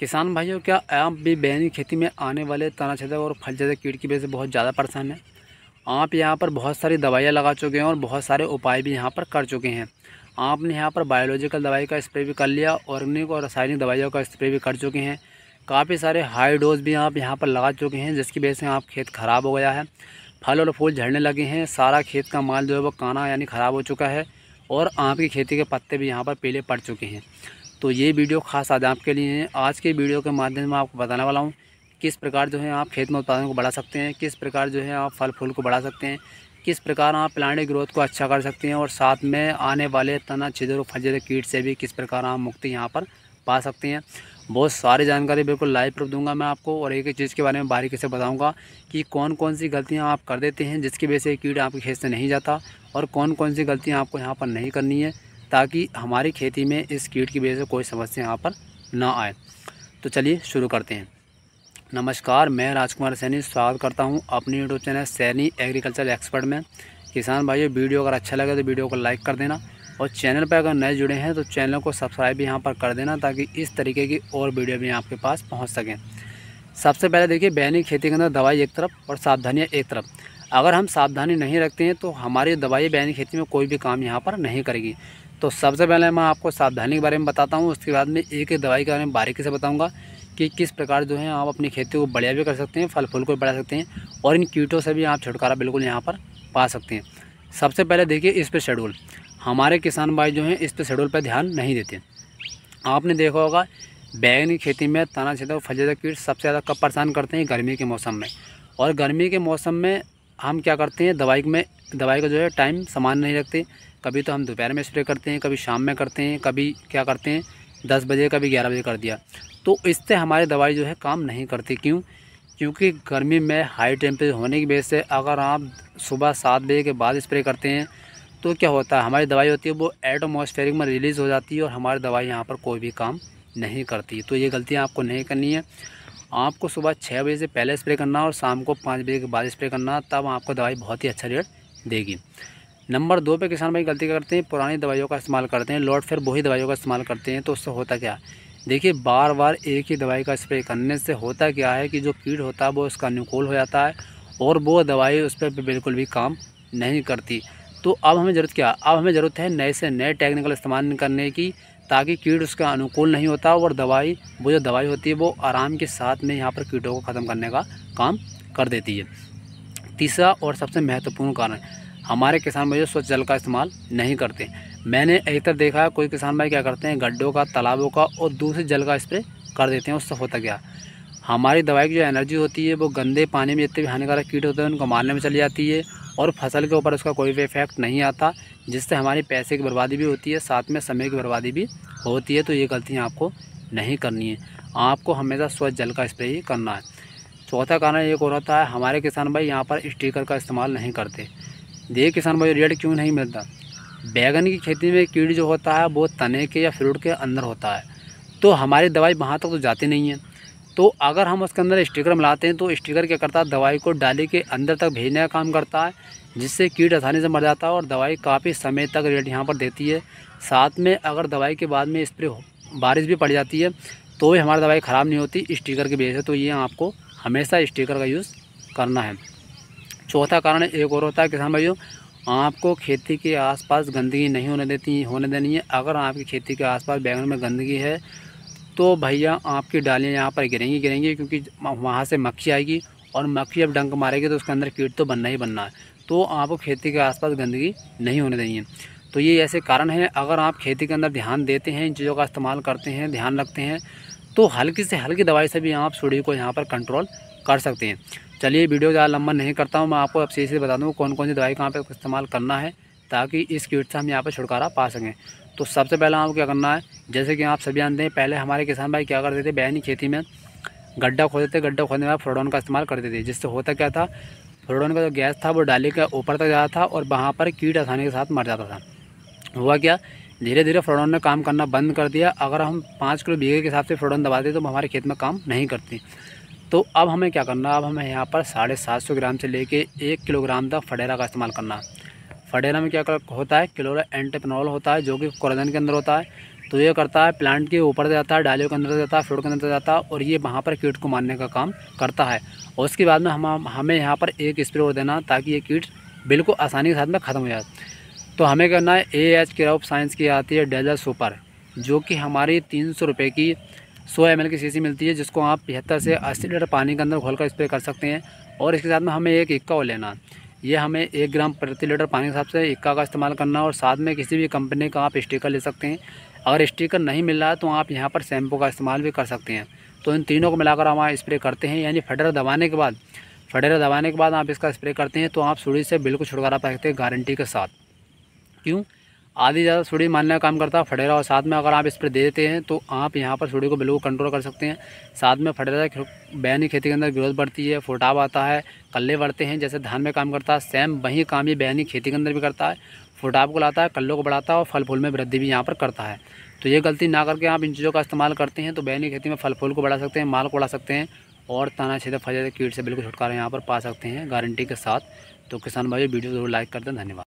किसान भाइयों क्या आप भी बैनी खेती में आने वाले तनाछेदक और फलछेदक कीट की वजह से बहुत ज़्यादा परेशान हैं आप यहाँ पर बहुत सारी दवाइयाँ लगा चुके हैं और बहुत सारे उपाय भी यहाँ पर कर चुके हैं आपने यहाँ पर बायोलॉजिकल दवाई का स्प्रे भी कर लिया ऑर्गेनिक और रासायनिक दवाइयों का स्प्रे भी कर चुके हैं काफ़ी सारे हाई डोज भी आप यहाँ पर लगा चुके हैं जिसकी वजह से आप खेत ख़राब हो गया है फल और फूल झड़ने लगे हैं सारा खेत का माल जो है वो काना यानी ख़राब हो चुका है और आपकी खेती के पत्ते भी यहाँ पर पीले पड़ चुके हैं तो ये वीडियो खास आज आपके लिए है आज के वीडियो के माध्यम में आपको बताने वाला हूँ किस प्रकार जो है आप खेत में उत्पादन को बढ़ा सकते हैं किस प्रकार जो है आप फल फूल को बढ़ा सकते हैं किस प्रकार आप प्लांट ग्रोथ को अच्छा कर सकते हैं और साथ में आने वाले तना छिदर और फजर कीट से भी किस प्रकार आप मुक्ति यहाँ पर पा सकते हैं बहुत सारी जानकारी बिल्कुल लाइव प्रूफ दूंगा मैं आपको और एक एक चीज़ के बारे में बारीकी से बताऊंगा कि कौन कौन सी गलतियां आप कर देते हैं जिसकी वजह से कीट आपके खेत से नहीं जाता और कौन कौन सी गलतियां आपको यहाँ पर नहीं करनी है ताकि हमारी खेती में इस कीट की वजह से कोई समस्या यहाँ पर ना आए तो चलिए शुरू करते हैं नमस्कार मैं राजकुमार सैनी स्वागत करता हूँ अपने YouTube channel Saini agriculture expert में किसान भाइयों वीडियो अगर अच्छा लगे तो वीडियो को लाइक कर देना और चैनल पर अगर नए जुड़े हैं तो चैनल को सब्सक्राइब भी यहाँ पर कर देना ताकि इस तरीके की और वीडियो भी आपके पास पहुँच सकें सबसे पहले देखिए बैनी खेती के अंदर दवाई एक तरफ और सावधानियाँ एक तरफ अगर हम सावधानी नहीं रखते हैं तो हमारी दवाई बैनी खेती में कोई भी काम यहाँ पर नहीं करेगी तो सबसे पहले मैं आपको सावधानी के बारे में बताता हूँ उसके बाद में एक एक दवाई के बारे में बारीकी से बताऊँगा कि किस प्रकार जो है आप अपनी खेती को बढ़िया भी कर सकते हैं फल फूल को बढ़ा सकते हैं और इन कीटों से भी आप छुटकारा बिल्कुल यहाँ पर पा सकते हैं सबसे पहले देखिए इस पर शेड्यूल हमारे किसान भाई जो हैं इस पर शेड्यूल पर ध्यान नहीं देते आपने देखा होगा बैगन की खेती में तना छेदा और फलजेदा कीट सबसे ज़्यादा कब परेशान करते हैं गर्मी के मौसम में और गर्मी के मौसम में हम क्या करते हैं दवाई में दवाई का जो है टाइम समान नहीं रखते कभी तो हम दोपहर में स्प्रे करते हैं कभी शाम में करते हैं कभी क्या करते हैं दस बजे कभी ग्यारह बजे कर दिया तो इससे हमारी दवाई जो है काम नहीं करती क्यों क्योंकि गर्मी में हाई टेम्परेचर होने की वजह से अगर आप सुबह सात बजे के बाद स्प्रे करते हैं तो क्या होता है हमारी दवाई होती है वो एटमोसफेरिक में रिलीज़ हो जाती है और हमारी दवाई यहाँ पर कोई भी काम नहीं करती तो ये गलतियाँ आपको नहीं करनी है आपको सुबह छः बजे से पहले स्प्रे करना और शाम को पाँच बजे के बाद स्प्रे करना तब आपको दवाई बहुत ही अच्छा रेट देगी नंबर दो पे किसान भाई गलती करते हैं पुरानी दवाइयों का इस्तेमाल करते हैं लौट फिर वही दवाइयों का इस्तेमाल करते हैं तो उससे होता क्या देखिए बार बार एक ही दवाई का स्प्रे करने से होता क्या है कि जो कीट होता है वो उसका अनुकूल हो जाता है और वो दवाई उस पर बिल्कुल भी काम नहीं करती तो अब हमें ज़रूरत क्या अब हमें ज़रूरत है नए से नए टेक्निकल इस्तेमाल करने की ताकि कीट उसका अनुकूल नहीं होता और दवाई वो जो दवाई होती है वो आराम के साथ में यहाँ पर कीटों को ख़त्म करने का काम कर देती है तीसरा और सबसे महत्वपूर्ण कारण हमारे किसान भाई स्वच्छ जल का इस्तेमाल नहीं करते मैंने अधिकतर देखा है कोई किसान भाई क्या करते हैं गड्ढों का तालाबों का और दूसरे जल का स्प्रे कर देते हैं उससे होता क्या हमारी दवाई की जो एनर्जी होती है वो गंदे पानी में जितने भी हानिकारक कीट होते हैं उनको मारने में चली जाती है और फसल के ऊपर उसका कोई भी इफेक्ट नहीं आता जिससे हमारी पैसे की बर्बादी भी होती है साथ में समय की बर्बादी भी होती है तो ये गलतियाँ आपको नहीं करनी है आपको हमेशा स्वच्छ जल का स्प्रे ही करना है चौथा कारण एक और होता है हमारे किसान भाई यहाँ पर स्टीकर का इस्तेमाल नहीं करते देख किसान भाई रेट क्यों नहीं मिलता बैगन की खेती में कीड़ जो होता है वो तने के या फ्रूट के अंदर होता है तो हमारी दवाई वहाँ तक तो जाती नहीं है तो अगर हम उसके अंदर स्टिकर मिलाते हैं तो स्टिकर क्या करता है दवाई को डाली के अंदर तक भेजने का काम करता है जिससे कीट आसानी से मर जाता है और दवाई काफ़ी समय तक रेट यहाँ पर देती है साथ में अगर दवाई के बाद में स्प्रे बारिश भी पड़ जाती है तो भी हमारी दवाई ख़राब नहीं होती स्टिकर की वजह से तो ये आपको हमेशा स्टिकर का यूज़ करना है चौथा कारण एक और होता है किसान भाइयों आपको खेती के आसपास गंदगी नहीं होने देती होने देनी है अगर आपकी खेती के आसपास बैंगन में गंदगी है तो भैया आपकी डालियाँ यहाँ पर गिरेंगी गिरेंगी क्योंकि वहाँ से मक्खी आएगी और मक्खी जब डंक मारेगी तो उसके अंदर कीट तो बनना ही बनना है तो आपको खेती के आसपास गंदगी नहीं होने देनी है तो ये ऐसे कारण हैं अगर आप खेती के अंदर ध्यान देते हैं इन चीज़ों का इस्तेमाल करते हैं ध्यान रखते हैं तो हल्की से हल्की दवाई से भी आप सूढ़ी को यहाँ पर कंट्रोल कर सकते हैं चलिए वीडियो ज़्यादा लंबा नहीं करता हूँ मैं आपको अब से इसे बता दूँ कौन कौन सी दवाई कहाँ पर इस्तेमाल करना है ताकि इस कीट से हम यहाँ पर छुटकारा पा सकें तो सबसे पहले आपको क्या करना है जैसे कि आप सभी जानते हैं पहले हमारे किसान भाई क्या करते थे बहनी खेती में गड्ढा खोदते थे गड्ढा खोदने में फ्रोडोन का इस्तेमाल करते थे जिससे होता क्या था फ्रोडोन का जो गैस था वो डाली के ऊपर तक जाता था और वहाँ पर कीट आसानी के साथ मर जाता था हुआ क्या धीरे धीरे फ्रोडोन ने काम करना बंद कर दिया अगर हम पाँच किलो बीघे के हिसाब से फ्रोडोन दबाते तो हमारे खेत में काम नहीं करती तो अब हमें क्या करना अब हमें यहाँ पर साढ़े सात सौ ग्राम से लेके एक किलोग्राम तक फडेरा का इस्तेमाल करना फडेरा में क्या होता है क्लोरा एंटेपनॉल होता है जो कि कोरोजन के अंदर होता है तो ये करता है प्लांट के ऊपर जाता है डालियों के अंदर जाता है फ्रूट के अंदर जाता है और ये वहाँ पर कीट को मारने का काम करता है और उसके बाद में हम हमें यहाँ पर एक स्प्रे और देना ताकि ये कीट बिल्कुल आसानी के साथ में ख़त्म हो जाए तो हमें करना है ए एच क्रॉप साइंस की आती है डेजर सुपर जो कि हमारी तीन सौ रुपये की सौ एम की शीशी मिलती है जिसको आप बेहतर से अस्सी लीटर पानी के अंदर कर स्प्रे कर सकते हैं और इसके साथ में हमें एक इक्का और लेना ये हमें एक ग्राम प्रति लीटर पानी के हिसाब से इक्का का इस्तेमाल करना और साथ में किसी भी कंपनी का आप स्टिकर ले सकते हैं अगर स्टिकर नहीं मिल रहा है तो आप यहाँ पर शैम्पू का इस्तेमाल भी कर सकते हैं तो इन तीनों को मिलाकर हम स्प्रे करते हैं यानी फटेरा दबाने के बाद फटेरा दबाने के बाद आप इसका स्प्रे करते हैं तो आप सूढ़ी से बिल्कुल छुटकारा पाते हैं गारंटी के साथ क्यों आधी ज़्यादा सुड़ी मारने का काम करता है फटेरा और साथ में अगर आप इस पर दे देते हैं तो आप यहाँ पर सुड़ी को बिल्कुल कंट्रोल कर सकते हैं साथ में फटेरा बैनी खेती के अंदर ग्रोथ बढ़ती है फोटाव आता है कल्ले बढ़ते हैं जैसे धान में काम करता है सेम वही काम ये बैनी खेती के अंदर भी करता है फोटाव को लाता है कल्लों को बढ़ाता है और फल फूल में वृद्धि भी यहाँ पर करता है तो ये गलती ना करके आप इन चीज़ों का इस्तेमाल करते हैं तो बैनी खेती में फल फूल को बढ़ा सकते हैं माल को बढ़ा सकते हैं और ताना छेदा फल कीट से बिल्कुल छुटकारा यहाँ पर पा सकते हैं गारंटी के साथ तो किसान भाई वीडियो ज़रूर लाइक कर दें धन्यवाद